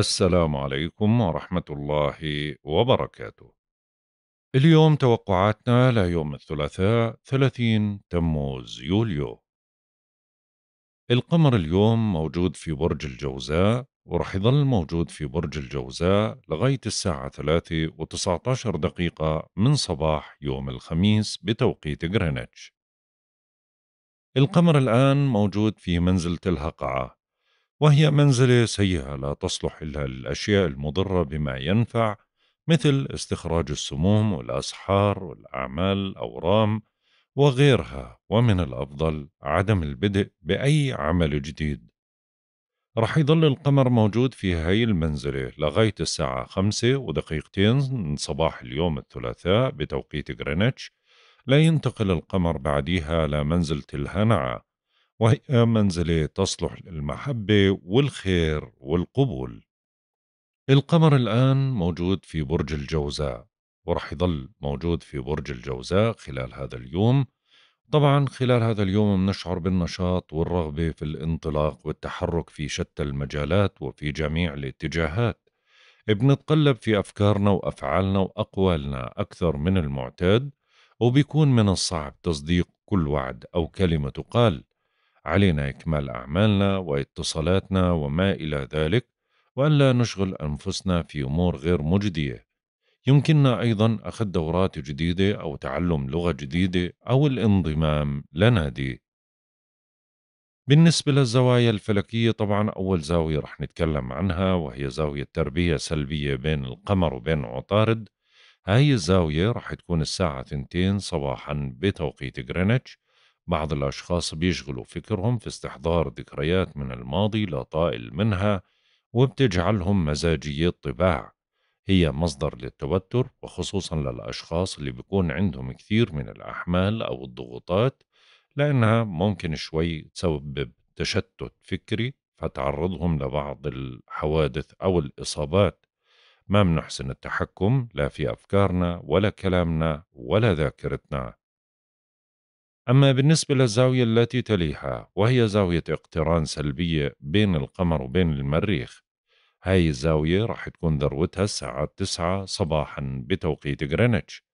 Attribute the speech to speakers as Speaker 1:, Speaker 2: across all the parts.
Speaker 1: السلام عليكم ورحمة الله وبركاته. اليوم توقعاتنا ليوم الثلاثاء 30 تموز يوليو. القمر اليوم موجود في برج الجوزاء ورح يظل موجود في برج الجوزاء لغاية الساعة 3 و19 دقيقة من صباح يوم الخميس بتوقيت غرينتش. القمر الآن موجود في منزلة الهقعة وهي منزلة سيئة لا تصلح إلا للأشياء المضرة بما ينفع مثل استخراج السموم والأسحار والأعمال أورام وغيرها ومن الأفضل عدم البدء بأي عمل جديد رح يضل القمر موجود في هاي المنزلة لغاية الساعة خمسة ودقيقتين من صباح اليوم الثلاثاء بتوقيت غرينتش لا ينتقل القمر بعديها لمنزلة الهنعة وهي منزلة تصلح للمحبة والخير والقبول القمر الآن موجود في برج الجوزاء ورح يضل موجود في برج الجوزاء خلال هذا اليوم طبعا خلال هذا اليوم بنشعر بالنشاط والرغبة في الانطلاق والتحرك في شتى المجالات وفي جميع الاتجاهات بنتقلب في أفكارنا وأفعالنا وأقوالنا أكثر من المعتاد وبيكون من الصعب تصديق كل وعد أو كلمة تقال علينا إكمال أعمالنا واتصالاتنا وما إلى ذلك وألا نشغل أنفسنا في أمور غير مجدية يمكننا أيضا أخذ دورات جديدة أو تعلم لغة جديدة أو الانضمام لنادي بالنسبة للزوايا الفلكية طبعا أول زاوية رح نتكلم عنها وهي زاوية تربية سلبية بين القمر وبين عطارد هاي الزاوية رح تكون الساعة 2 صباحا بتوقيت غرينتش بعض الأشخاص بيشغلوا فكرهم في استحضار ذكريات من الماضي لا طائل منها وبتجعلهم مزاجية طباع هي مصدر للتوتر وخصوصا للأشخاص اللي بيكون عندهم كثير من الأحمال أو الضغوطات لأنها ممكن شوي تسبب تشتت فكري فتعرضهم لبعض الحوادث أو الإصابات ما بنحسن التحكم لا في أفكارنا ولا كلامنا ولا ذاكرتنا أما بالنسبة للزاوية التي تليها وهي زاوية اقتران سلبية بين القمر وبين المريخ هاي الزاوية راح تكون ذروتها الساعة 9 صباحا بتوقيت غرينتش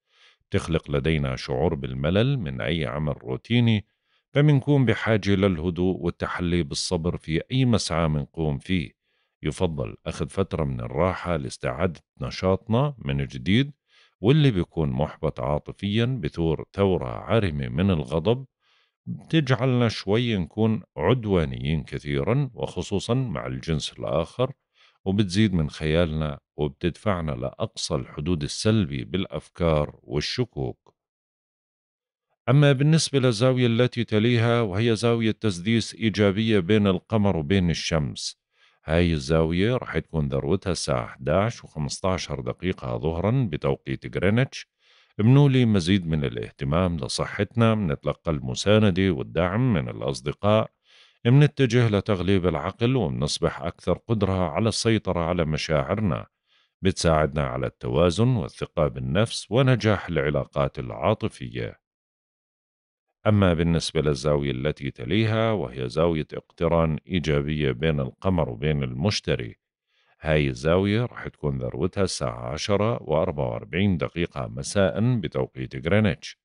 Speaker 1: تخلق لدينا شعور بالملل من أي عمل روتيني فمنكون بحاجة للهدوء والتحلي بالصبر في أي مسعى منقوم فيه يفضل أخذ فترة من الراحة لاستعادة نشاطنا من جديد واللي بيكون محبط عاطفيا بثور ثورة عارمة من الغضب بتجعلنا شوي نكون عدوانيين كثيرا وخصوصا مع الجنس الآخر وبتزيد من خيالنا وبتدفعنا لأقصى الحدود السلبي بالأفكار والشكوك أما بالنسبة للزاوية التي تليها وهي زاوية تسديس إيجابية بين القمر وبين الشمس هاي الزاوية راح تكون ذروتها الساعة 11 و15 دقيقة ظهرا بتوقيت غرينتش بنولي مزيد من الاهتمام لصحتنا منتلقى المساندة والدعم من الأصدقاء منتجه لتغليب العقل ومنصبح أكثر قدرة على السيطرة على مشاعرنا بتساعدنا على التوازن والثقة بالنفس ونجاح العلاقات العاطفية أما بالنسبة للزاوية التي تليها وهي زاوية اقتران إيجابية بين القمر وبين المشتري هاي الزاوية راح تكون ذروتها الساعة 10 و44 دقيقة مساء بتوقيت غرينتش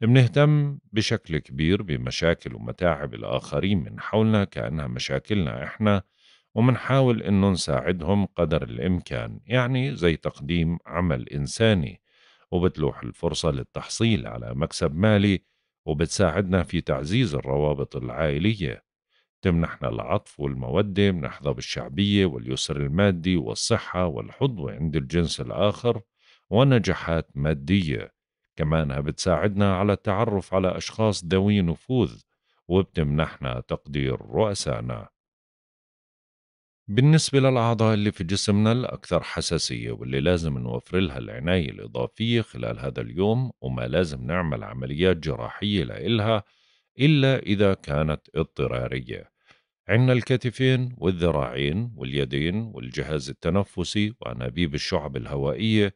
Speaker 1: بنهتم بشكل كبير بمشاكل ومتاعب الآخرين من حولنا كأنها مشاكلنا إحنا ومنحاول إنه نساعدهم قدر الإمكان يعني زي تقديم عمل إنساني وبتلوح الفرصة للتحصيل على مكسب مالي وبتساعدنا في تعزيز الروابط العائلية تمنحنا العطف والمودة منحظى بالشعبية واليسر المادي والصحة والحظوة عند الجنس الآخر ونجاحات مادية كمانها بتساعدنا على التعرف على أشخاص ذوي نفوذ وبتمنحنا تقدير رؤسائنا بالنسبة للأعضاء اللي في جسمنا الأكثر حساسية واللي لازم نوفر لها العناية الإضافية خلال هذا اليوم وما لازم نعمل عمليات جراحية لإلها إلا إذا كانت اضطرارية عندنا الكتفين والذراعين واليدين والجهاز التنفسي وأنابيب الشعب الهوائية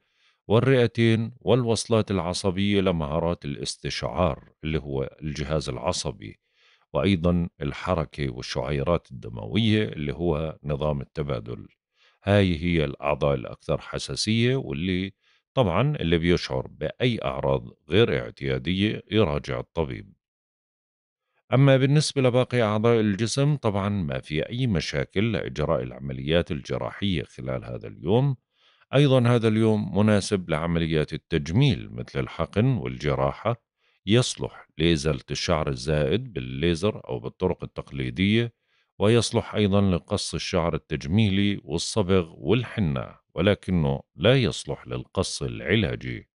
Speaker 1: والرئتين والوصلات العصبية لمهارات الاستشعار اللي هو الجهاز العصبي وأيضا الحركة والشعيرات الدموية اللي هو نظام التبادل هاي هي الأعضاء الأكثر حساسية واللي طبعا اللي بيشعر بأي أعراض غير اعتيادية يراجع الطبيب أما بالنسبة لباقي أعضاء الجسم طبعا ما في أي مشاكل لإجراء العمليات الجراحية خلال هذا اليوم أيضا هذا اليوم مناسب لعمليات التجميل مثل الحقن والجراحة يصلح لإزالة الشعر الزائد بالليزر أو بالطرق التقليدية ويصلح أيضا لقص الشعر التجميلي والصبغ والحنة ولكنه لا يصلح للقص العلاجي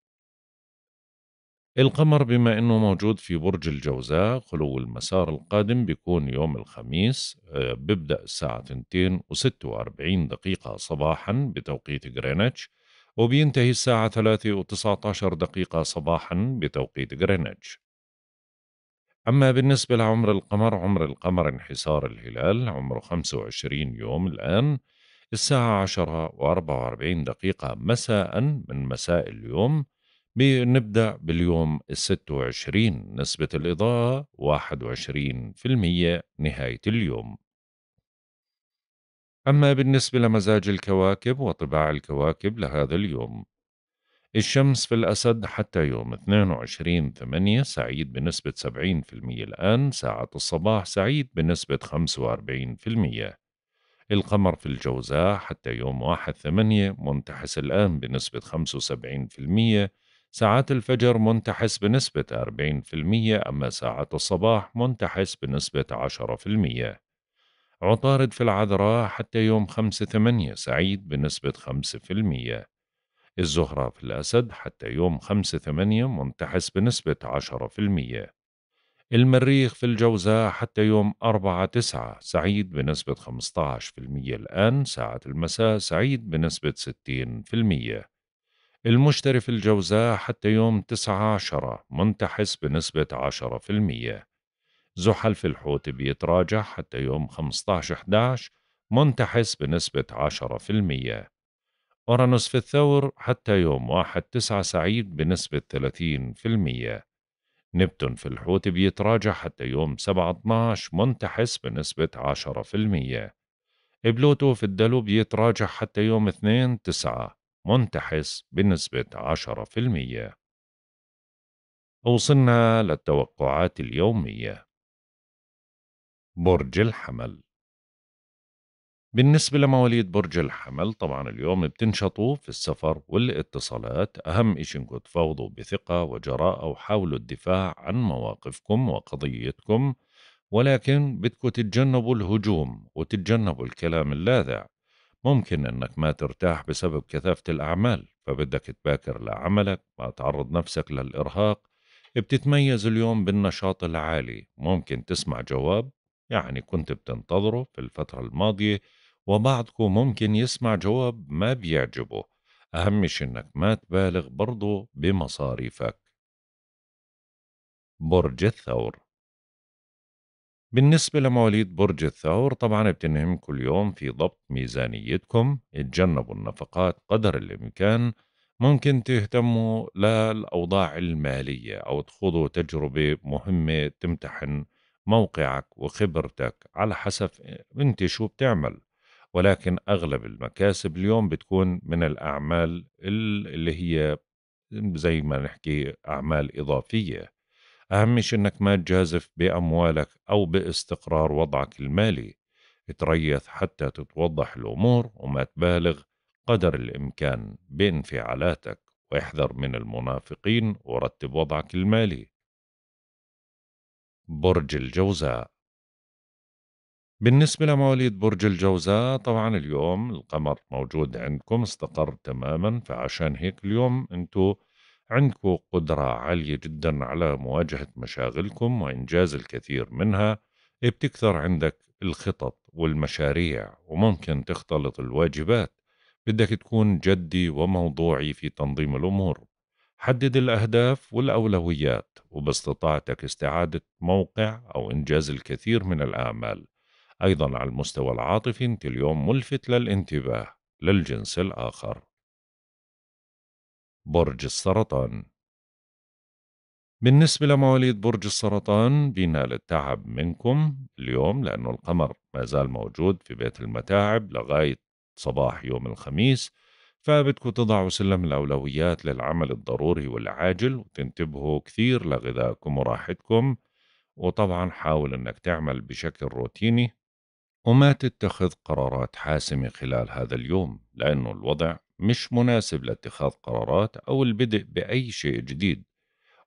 Speaker 1: القمر بما أنه موجود في برج الجوزاء خلو المسار القادم بيكون يوم الخميس آه، ببدأ الساعة 2 و46 دقيقة صباحا بتوقيت غرينتش وبينتهي الساعة 3 و19 دقيقة صباحا بتوقيت غرينتش أما بالنسبة لعمر القمر عمر القمر انحسار الهلال عمره 25 يوم الآن الساعة 10 و44 دقيقة مساء من مساء اليوم بنبدأ باليوم الست وعشرين نسبة الإضاءة واحد وعشرين في المية نهاية اليوم أما بالنسبة لمزاج الكواكب وطباع الكواكب لهذا اليوم الشمس في الأسد حتى يوم 22 8 سعيد بنسبة 70% الآن ساعة الصباح سعيد بنسبة 45% القمر في الجوزاء حتى يوم 1 8 منتحس الآن بنسبة 75% ساعات الفجر منتحس بنسبة 40% أما ساعة الصباح منتحس بنسبة 10% عطارد في العذراء حتى يوم خمسة ثمانية سعيد بنسبة خمسة في المية الزهرة في الأسد حتى يوم خمسة ثمانية منتحس بنسبة عشرة في المية المريخ في الجوزاء حتى يوم أربعة تسعة سعيد بنسبة خمسة عشر في المية الآن ساعة المساء سعيد بنسبة ستين في المية المشتري في الجوزاء حتى يوم تسعة عشرة منتحس بنسبة عشرة في المية زحل في الحوت بيتراجع حتى يوم 15/11 منتحس بنسبة 10%. أورانوس في الثور حتى يوم 1/9 سعيد بنسبة 30%. نبتون في الحوت بيتراجع حتى يوم 7/12 منتحس بنسبة 10%. بلوتو في الدلو بيتراجع حتى يوم 2/9 منتحس بنسبة 10%. وصلنا للتوقعات اليومية برج الحمل بالنسبة لمواليد برج الحمل طبعا اليوم بتنشطوا في السفر والاتصالات أهم إشي انكم تفاوضوا بثقة وجراءة وحاولوا الدفاع عن مواقفكم وقضيتكم ولكن بدكم تتجنبوا الهجوم وتتجنبوا الكلام اللاذع ممكن انك ما ترتاح بسبب كثافة الأعمال فبدك تباكر لعملك ما تعرض نفسك للإرهاق بتتميز اليوم بالنشاط العالي ممكن تسمع جواب يعني كنت بتنتظره في الفترة الماضية وبعضكم ممكن يسمع جواب ما بيعجبه أهم شي إنك ما تبالغ برضه بمصاريفك برج الثور بالنسبة لمواليد برج الثور طبعا بتنهم كل يوم في ضبط ميزانيتكم اتجنبوا النفقات قدر الإمكان ممكن تهتموا للأوضاع المالية أو تخوضوا تجربة مهمة تمتحن موقعك وخبرتك على حسب انت شو بتعمل ولكن اغلب المكاسب اليوم بتكون من الاعمال اللي هي زي ما نحكي اعمال اضافيه اهم شيء انك ما تجازف باموالك او باستقرار وضعك المالي تريث حتى تتوضح الامور وما تبالغ قدر الامكان بانفعالاتك واحذر من المنافقين ورتب وضعك المالي برج الجوزاء بالنسبة لمواليد برج الجوزاء طبعا اليوم القمر موجود عندكم استقر تماما فعشان هيك اليوم انتو عندكم قدرة عالية جدا على مواجهة مشاغلكم وإنجاز الكثير منها بتكثر عندك الخطط والمشاريع وممكن تختلط الواجبات بدك تكون جدي وموضوعي في تنظيم الأمور حدد الأهداف والأولويات وباستطاعتك استعادة موقع أو إنجاز الكثير من الأعمال أيضا على المستوى العاطفي أنت اليوم ملفت للانتباه للجنس الآخر برج السرطان بالنسبة لمواليد برج السرطان بينال التعب منكم اليوم لأنه القمر ما زال موجود في بيت المتاعب لغاية صباح يوم الخميس فبدكم تضعوا سلم الأولويات للعمل الضروري والعاجل وتنتبهوا كثير لغذائكم وراحتكم وطبعا حاول أنك تعمل بشكل روتيني وما تتخذ قرارات حاسمة خلال هذا اليوم لأنه الوضع مش مناسب لاتخاذ قرارات أو البدء بأي شيء جديد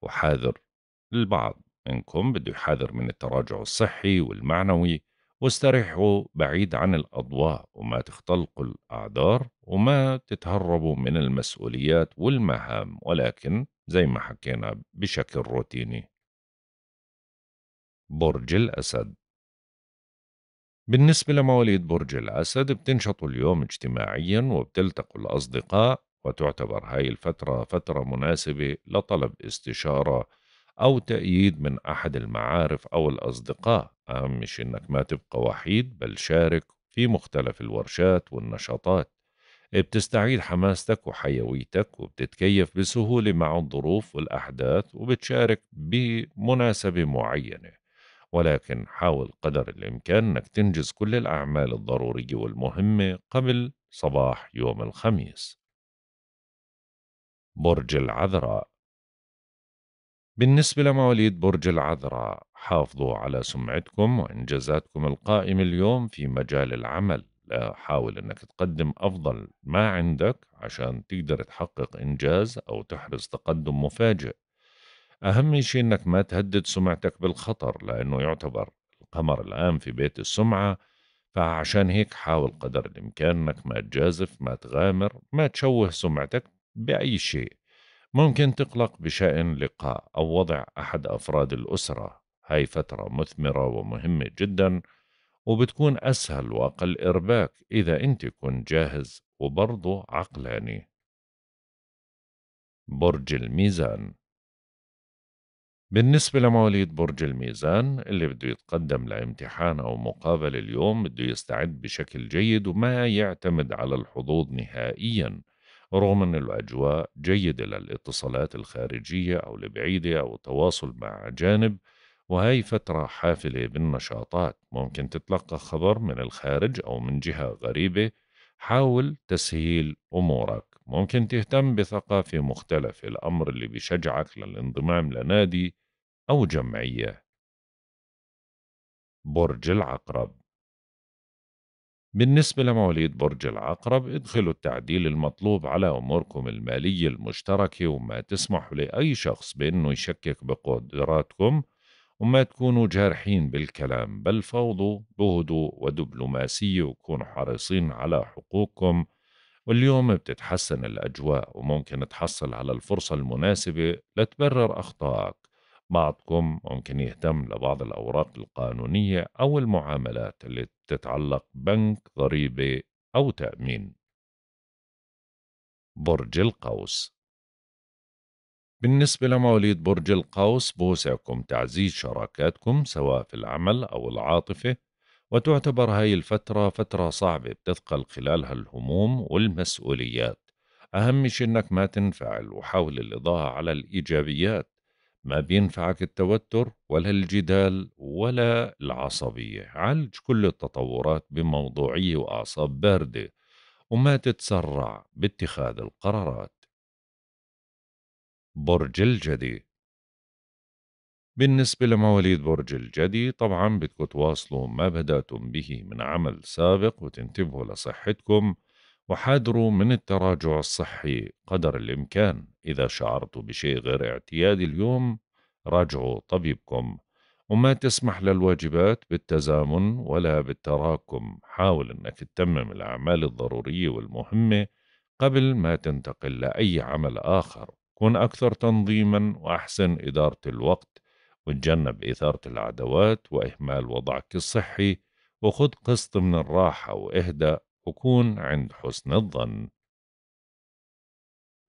Speaker 1: وحاذر البعض منكم بده يحاذر من التراجع الصحي والمعنوي واستريحوا بعيد عن الأضواء وما تختلقوا الأعذار وما تتهربوا من المسؤوليات والمهام ولكن زي ما حكينا بشكل روتيني برج الأسد بالنسبة لمواليد برج الأسد بتنشطوا اليوم اجتماعيا وبتلتقوا الأصدقاء وتعتبر هاي الفترة فترة مناسبة لطلب استشارة أو تأييد من أحد المعارف أو الأصدقاء أهم شيء إنك ما تبقى وحيد بل شارك في مختلف الورشات والنشاطات بتستعيد حماستك وحيويتك وبتتكيف بسهولة مع الظروف والأحداث وبتشارك بمناسبة معينة ولكن حاول قدر الإمكان أنك تنجز كل الأعمال الضرورية والمهمة قبل صباح يوم الخميس برج العذراء بالنسبة لمواليد برج العذراء حافظوا على سمعتكم وإنجازاتكم القائمة اليوم في مجال العمل حاول أنك تقدم أفضل ما عندك عشان تقدر تحقق إنجاز أو تحرز تقدم مفاجئ أهم شيء أنك ما تهدد سمعتك بالخطر لأنه يعتبر القمر الآن في بيت السمعة فعشان هيك حاول قدر الإمكان أنك ما تجازف ما تغامر ما تشوه سمعتك بأي شيء ممكن تقلق بشأن لقاء أو وضع أحد أفراد الأسرة هاي فترة مثمرة ومهمة جدا وبتكون أسهل وأقل إرباك إذا أنت كنت جاهز وبرضه عقلاني برج الميزان بالنسبة لمواليد برج الميزان اللي بده يتقدم لامتحان أو مقابلة اليوم بده يستعد بشكل جيد وما يعتمد على الحظوظ نهائيا رغم أن الأجواء جيدة للاتصالات الخارجية أو البعيدة أو التواصل مع أجانب وهي فترة حافلة بالنشاطات ممكن تتلقى خبر من الخارج أو من جهة غريبة حاول تسهيل أمورك ممكن تهتم بثقافة مختلفة الأمر اللي بيشجعك للانضمام لنادي أو جمعية برج العقرب بالنسبة لمواليد برج العقرب ادخلوا التعديل المطلوب على أموركم المالية المشتركة وما تسمحوا لأي شخص بأنه يشكك بقدراتكم وما تكونوا جارحين بالكلام بل فوضوا بهدوء ودبلوماسية وكونوا حريصين على حقوقكم واليوم بتتحسن الأجواء وممكن تحصل على الفرصة المناسبة لتبرر أخطائك بعضكم ممكن يهتم لبعض الأوراق القانونية أو المعاملات اللي تتعلق بنك ضريبة أو تأمين برج القوس بالنسبة لمواليد برج القوس بوسعكم تعزيز شراكاتكم سواء في العمل أو العاطفة وتعتبر هاي الفترة فترة صعبة بتثقل خلالها الهموم والمسؤوليات أهم شي إنك ما تنفعل وحاول الإضاءة على الإيجابيات ما بينفعك التوتر ولا الجدال ولا العصبية عالج كل التطورات بموضوعية وأعصاب باردة وما تتسرع باتخاذ القرارات برج الجدي بالنسبة لمواليد برج الجدي طبعا بدكم تواصلوا ما بدأتم به من عمل سابق وتنتبهوا لصحتكم وحاذروا من التراجع الصحي قدر الإمكان إذا شعرتوا بشيء غير اعتيادي اليوم راجعوا طبيبكم وما تسمح للواجبات بالتزامن ولا بالتراكم حاول أنك تتمم الأعمال الضرورية والمهمة قبل ما تنتقل لأي عمل آخر كن أكثر تنظيما وأحسن إدارة الوقت وتجنب إثارة العدوات وإهمال وضعك الصحي وخذ قسط من الراحة واهدأ أكون عند حسن الظن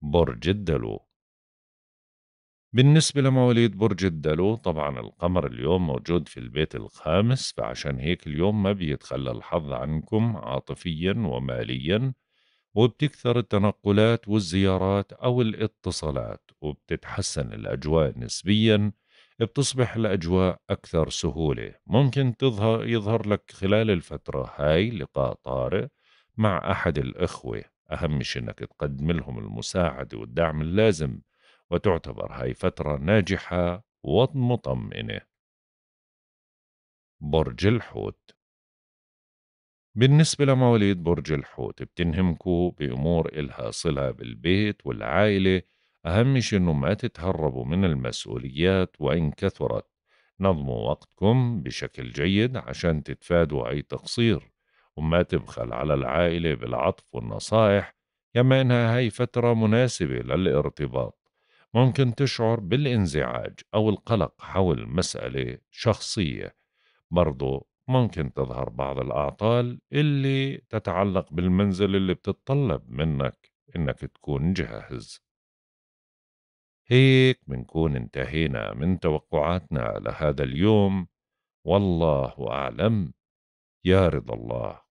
Speaker 1: برج الدلو بالنسبة لمواليد برج الدلو طبعا القمر اليوم موجود في البيت الخامس فعشان هيك اليوم ما بيتخلى الحظ عنكم عاطفيا وماليا وبتكثر التنقلات والزيارات أو الاتصالات وبتتحسن الأجواء نسبيا بتصبح الأجواء أكثر سهولة ممكن تظهر يظهر لك خلال الفترة هاي لقاء طارئ مع أحد الإخوة أهم شيء أنك تقدم لهم المساعدة والدعم اللازم وتعتبر هاي فترة ناجحة ومطمئنة برج الحوت بالنسبة لمواليد برج الحوت بتنهمكوا بأمور إلها صلة بالبيت والعائلة أهم شي إنه ما تتهربوا من المسؤوليات وإن كثرت نظموا وقتكم بشكل جيد عشان تتفادوا أي تقصير وما تبخل على العائلة بالعطف والنصائح كما إنها هي فترة مناسبة للارتباط ممكن تشعر بالانزعاج أو القلق حول مسألة شخصية برضو ممكن تظهر بعض الأعطال اللي تتعلق بالمنزل اللي بتتطلب منك إنك تكون جاهز هيك بنكون انتهينا من توقعاتنا لهذا اليوم والله أعلم يا رضا الله